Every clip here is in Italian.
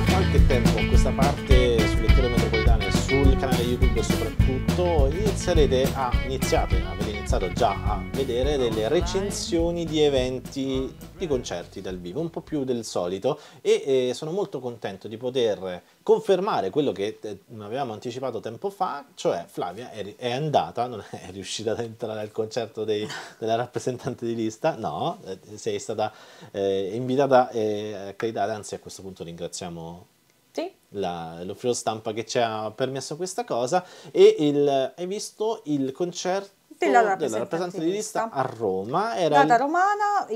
Da qualche tempo a questa parte sulle letture metropolitane sul canale YouTube soprattutto inizierete a, iniziate, avete iniziato già a vedere delle recensioni di eventi di concerti dal vivo, un po' più del solito e eh, sono molto contento di poter confermare quello che eh, avevamo anticipato tempo fa, cioè Flavia è, è, andata, non è riuscita ad entrare al concerto dei, della rappresentante di lista, no, eh, sei stata eh, invitata e eh, accreditata, anzi a questo punto ringraziamo sì. La, l'ufficio stampa che ci ha permesso questa cosa e il, hai visto il concerto Oh, della rappresentante di lista a Roma. Era data il... romana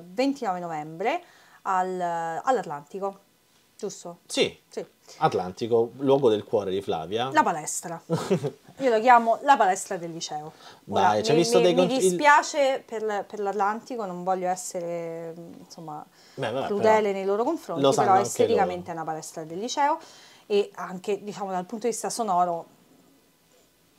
il 29 eh, novembre al, eh, all'Atlantico, giusto? Sì. sì. Atlantico, luogo del cuore di Flavia. La palestra. Io lo chiamo la palestra del liceo. Ora, Dai, mi, visto mi, dei cont- mi dispiace per, per, l'Atlantico, non voglio essere insomma, Beh, vabbè, crudele nei loro confronti, lo però esteticamente loro. è una palestra del liceo e anche diciamo, dal punto di vista sonoro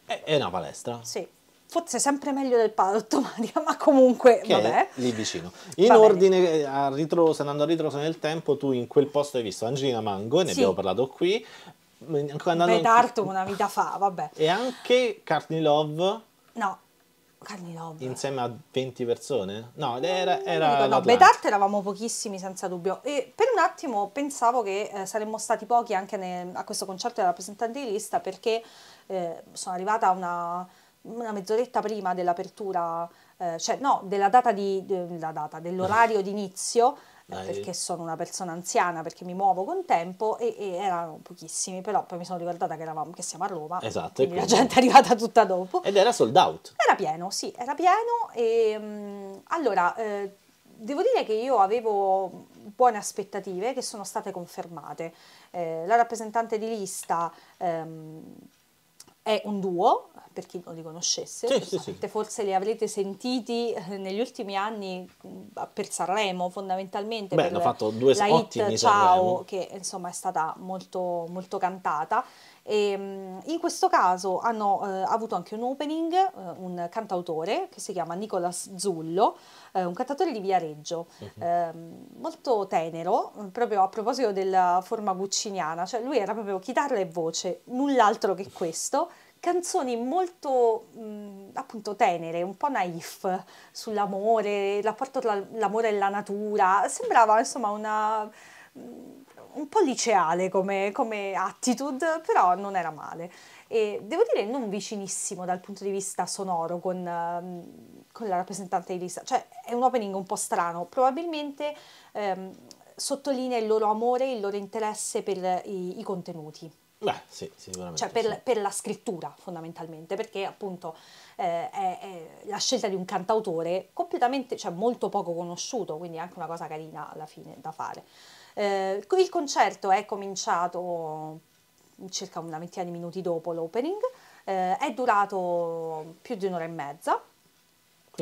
è, è una palestra. Sì. Forse sempre meglio del palo automatica, ma comunque che vabbè. lì vicino. In Va ordine, eh, a ritroso, andando a ritroso nel tempo, tu in quel posto hai visto Angelina Mango, e ne sì. abbiamo parlato qui. Mm, Bedarto una vita fa, vabbè. E anche Carni Love. No, Courtney Love. Insieme a 20 persone? No, mm, era... era no, Bedart eravamo pochissimi senza dubbio. E per un attimo pensavo che eh, saremmo stati pochi anche nel, a questo concerto della rappresentanti di lista perché eh, sono arrivata una, una mezz'oretta prima dell'apertura, eh, cioè no, della data di, della data, dell'orario di inizio, eh, perché sono una persona anziana, perché mi muovo con tempo e, e erano pochissimi, però poi mi sono ricordata che, eravamo, che siamo a Roma, esatto, quindi, quindi la gente è arrivata tutta dopo. Ed era sold out. Era pieno, sì, era pieno e mh, mm, allora eh, devo dire che io avevo buone aspettative che sono state confermate. Eh, la rappresentante di lista ehm, è un duo, per chi non li conoscesse, sì, sì, sì. forse li avrete sentiti eh, negli ultimi anni mm, per Sanremo fondamentalmente. Beh, hanno fatto due la hit Ciao, Sanremo. che insomma è stata molto, molto cantata e, ehm, in questo caso hanno eh, avuto anche un opening, eh, un cantautore che si chiama Nicolas Zullo, eh, un cantautore di Viareggio, uh-huh. molto tenero, proprio a proposito della forma gucciniana, cioè lui era proprio chitarra e voce, null'altro che questo canzoni molto mh, mm, appunto tenere, un po' naif sull'amore, il rapporto tra l'amore e la natura, sembrava insomma una mh, mm, un po' liceale come, come attitude, però non era male. E devo dire non vicinissimo dal punto di vista sonoro con, ehm, con la rappresentante di Lisa, cioè è un opening un po' strano, probabilmente um, sottolinea il loro amore, e il loro interesse per i, i contenuti. Beh, sì, sicuramente. Cioè per, sì. per, la scrittura fondamentalmente, perché appunto eh, è, è, la scelta di un cantautore completamente, cioè molto poco conosciuto, quindi è anche una cosa carina alla fine da fare. Eh, il concerto è cominciato circa una ventina di minuti dopo l'opening, eh, è durato più di un'ora e mezza,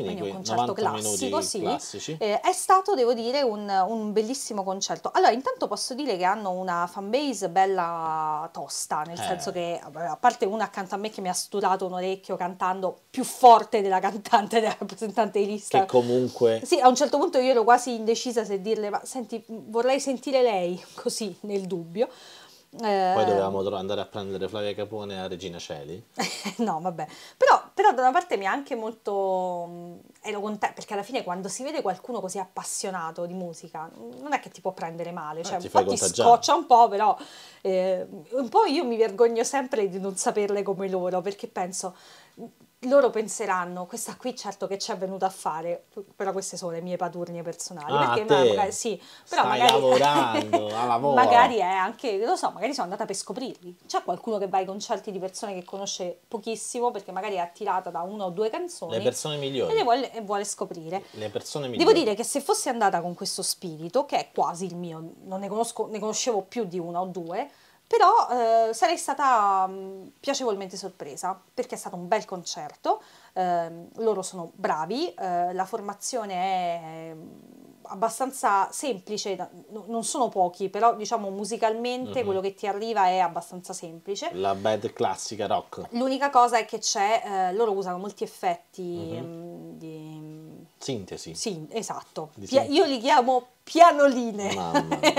quindi, quindi un concerto classico, sì. Eh, è stato, devo dire, un, un, bellissimo concerto. Allora, intanto posso dire che hanno una fanbase bella tosta, nel eh. senso che, a parte una accanto a me che mi ha sturato un orecchio cantando più forte della cantante, della rappresentante di lista. Che comunque... Sì, a un certo punto io ero quasi indecisa se dirle, ma senti, vorrei sentire lei, così, nel dubbio. Eh, Poi dovevamo andare a prendere Flavia Capone a Regina Celi. no, vabbè. Però, però, da una parte mi ha anche molto... Mm, e lo contento, perché alla fine quando si vede qualcuno così appassionato di musica, mm, non è che ti può prendere male, eh, cioè eh, ti, ti scoccia un po', però eh, un po' io mi vergogno sempre di non saperle come loro, perché penso loro penseranno questa qui certo che ci è venuta a fare però queste sono le mie paturnie personali ah, perché te. magari sì però Stai magari lavorando magari è anche lo so magari sono andata per scoprirli c'è qualcuno che va ai concerti di persone che conosce pochissimo perché magari è attirata da una o due canzoni le persone migliori e, vuole, e vuole, scoprire le persone migliori devo dire che se fossi andata con questo spirito che è quasi il mio non ne conosco ne conoscevo più di una o due però eh, sarei stata mh, mm, piacevolmente sorpresa perché è stato un bel concerto, eh, loro sono bravi, eh, la formazione è mm, abbastanza semplice, no, non sono pochi, però diciamo musicalmente mm-hmm. quello che ti arriva è abbastanza semplice. La band classica rock. L'unica cosa è che c'è, eh, loro usano molti effetti mm-hmm. Mm, mh, di... Sintesi. Sì, esatto. Di Pia- io li chiamo pianoline. Mamma mia.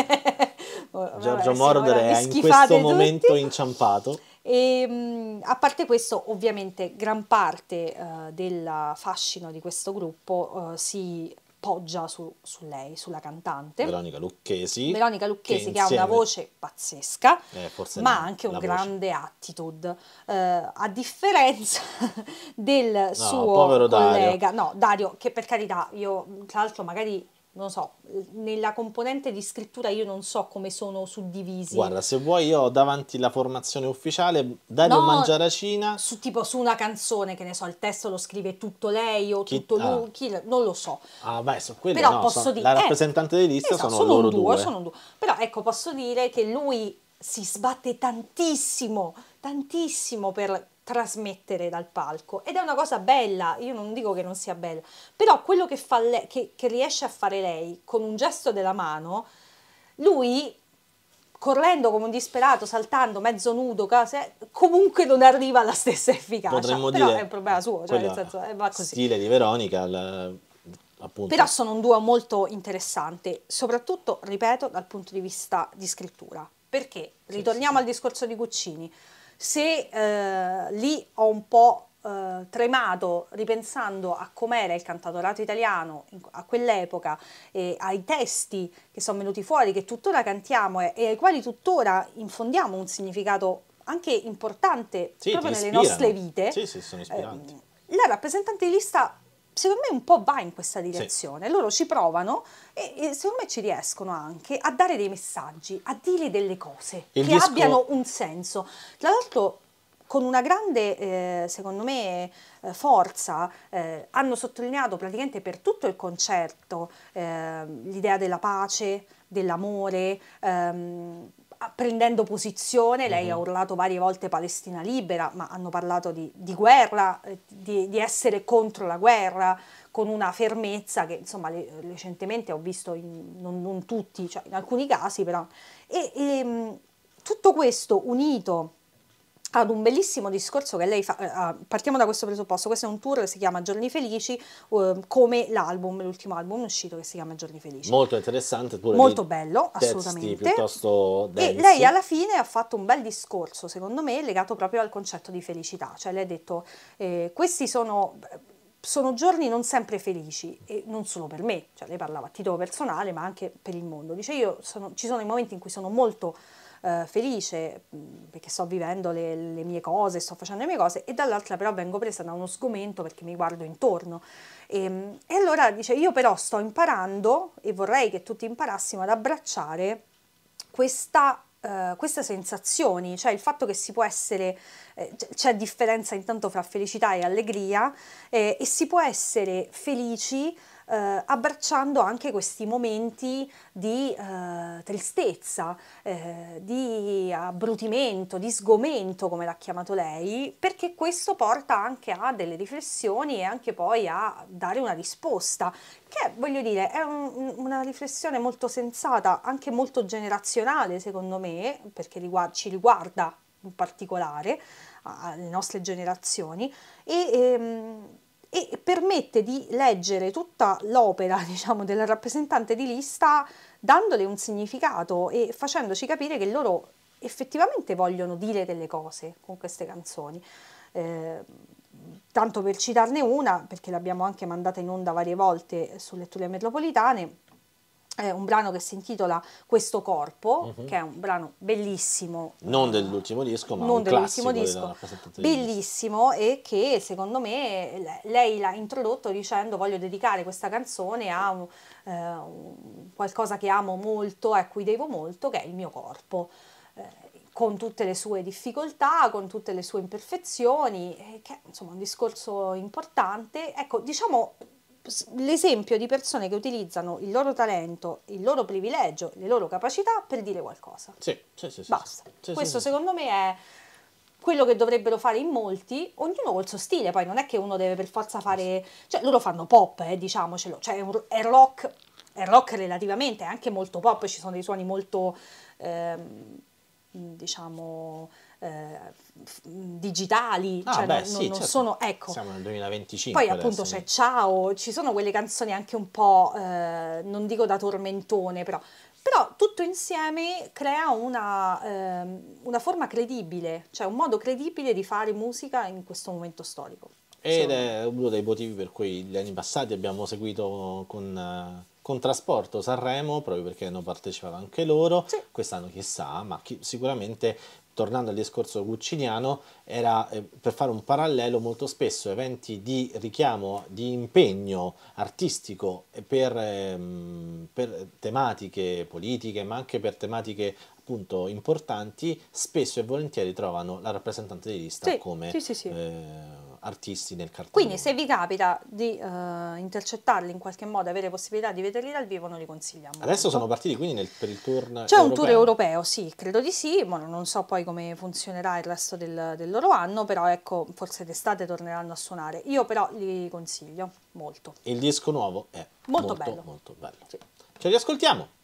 Giorgio Moroder è in questo tutti. momento inciampato. E, ehm, a parte questo, ovviamente gran parte uh, del fascino di questo gruppo uh, si poggia su, su, lei, sulla cantante. Veronica Lucchesi. Veronica Lucchesi che, che ha una voce pazzesca, eh, ma no, anche un voce. grande attitude. Uh, a differenza del no, suo collega, Dario. no, Dario, che per carità, io tra l'altro magari non so, nella componente di scrittura io non so come sono suddivisi. Guarda, se vuoi io davanti la formazione ufficiale, Dario no, Mangiaracina. Su, tipo su una canzone, che ne so, il testo lo scrive tutto lei o chi, tutto ah, lui, chi, non lo so. Ah beh, su quello Però no, posso so, dire, la eh, rappresentante eh, di lista esatto, sono, sono loro duo, due. Sono due. Però ecco, posso dire che lui si sbatte tantissimo, tantissimo per trasmettere dal palco ed è una cosa bella, io non dico che non sia bella, però quello che, fa le, che, che riesce a fare lei con un gesto della mano, lui correndo come un disperato, saltando, mezzo nudo, case, comunque non arriva alla stessa efficacia, Potremmo però dire è un problema suo, cioè nel senso, eh, va così. stile di Veronica, la, appunto. Però sono un duo molto interessante, soprattutto, ripeto, dal punto di vista di scrittura, perché, ritorniamo sì, sì. al discorso di Guccini, se eh, lì ho un po' eh, tremato ripensando a com'era il cantatorato italiano a quell'epoca e ai testi che sono venuti fuori, che tuttora cantiamo e, e ai quali tuttora infondiamo un significato anche importante sì, proprio nelle nostre vite. Sì, sì, sono ispiranti. Eh, la rappresentante di lista secondo me un po' va in questa direzione. Sì. Loro ci provano e, e, secondo me ci riescono anche a dare dei messaggi, a dire delle cose Il che disco... abbiano un senso. Tra l'altro con una grande, eh, secondo me, eh, forza, eh, hanno sottolineato praticamente per tutto il concerto ehm, l'idea della pace, dell'amore, ehm, prendendo posizione, lei mm -hmm. ha mhm. urlato varie volte Palestina libera, ma hanno parlato di, di guerra, eh, di, di, essere contro la guerra, con una fermezza che insomma le, recentemente ho visto in, non, non, tutti, cioè in alcuni casi però. E, e ehm, tutto questo unito ad un bellissimo discorso che lei fa, eh, ah, partiamo da questo presupposto, questo è un tour che si chiama Giorni Felici, uh, come l'album, l'ultimo album uscito che si chiama Giorni Felici. Molto interessante, pure molto bello, testi assolutamente. Piuttosto e lei alla fine ha fatto un bel discorso, secondo me, legato proprio al concetto di felicità, cioè lei ha detto eh, questi sono sono giorni non sempre felici, e non solo per me, cioè lei parlava a titolo personale, ma anche per il mondo. Dice io sono, ci sono i momenti in cui sono molto eh, felice mm, perché sto vivendo le, le mie cose, sto facendo le mie cose e dall'altra però vengo presa da uno sgomento perché mi guardo intorno. E, ehm, e, allora dice io però sto imparando e vorrei che tutti imparassimo ad abbracciare questa, uh, queste sensazioni, cioè il fatto che si può essere, eh, c'è differenza intanto fra felicità e allegria eh, e si può essere felici eh, abbracciando anche questi momenti di eh, tristezza, eh, di abbrutimento, di sgomento, come l'ha chiamato lei, perché questo porta anche a delle riflessioni e anche poi a dare una risposta, che voglio dire è un, una riflessione molto sensata, anche molto generazionale secondo me, perché riguarda, ci riguarda in particolare alle nostre generazioni e ehm, e permette di leggere tutta l'opera diciamo, del rappresentante di lista dandole un significato e facendoci capire che loro effettivamente vogliono dire delle cose con queste canzoni. Eh, tanto per citarne una, perché l'abbiamo anche mandata in onda varie volte su letture metropolitane, eh, un brano che si intitola Questo corpo, uh mhm. -huh. che è un brano bellissimo. Non dell'ultimo disco, ma non dell'ultimo disco. Bellissimo e che secondo me lei l'ha introdotto dicendo voglio dedicare questa canzone a un, eh, un qualcosa che amo molto, e a cui devo molto, che è il mio corpo. Eh, con tutte le sue difficoltà, con tutte le sue imperfezioni, eh, che è insomma un discorso importante. Ecco, diciamo l'esempio di persone che utilizzano il loro talento, il loro privilegio, le loro capacità per dire qualcosa. Sì, sì, sì. Basta. Sì, Questo sì, secondo me è quello che dovrebbero fare in molti, ognuno col suo stile, poi non è che uno deve per forza fare, cioè loro fanno pop, eh, diciamocelo, cioè è, è rock, è rock relativamente, è anche molto pop, ci sono dei suoni molto... Ehm, diciamo eh, digitali, ah, cioè beh, non, sì, non certo. sono ecco. Siamo nel 2025. Poi appunto c'è cioè, Ciao, ci sono quelle canzoni anche un po' eh, non dico da tormentone, però però tutto insieme crea una, eh, una forma credibile, cioè un modo credibile di fare musica in questo momento storico. Ed è uno dei motivi per cui gli anni passati abbiamo seguito con eh, con Trasporto Sanremo, proprio perché hanno partecipato anche loro, sì. quest'anno chissà, ma chi, sicuramente tornando al discorso gucciniano, era eh, per fare un parallelo molto spesso eventi di richiamo, di impegno artistico per, ehm, per tematiche politiche, ma anche per tematiche appunto importanti, spesso e volentieri trovano la rappresentante di lista sì, come... Sì, sì, sì. Eh, artisti nel cartone. Quindi se vi capita di uh, intercettarli in qualche modo, avere possibilità di vederli dal vivo, noi li consigliamo. Adesso molto. sono partiti quindi nel, per il tour C'è europeo. un tour europeo, sì, credo di sì, ma non so poi come funzionerà il resto del, del loro anno, però ecco, forse d'estate torneranno a suonare. Io però li consiglio molto. Il disco nuovo è molto, molto bello. Molto bello. Sì. Ci riascoltiamo.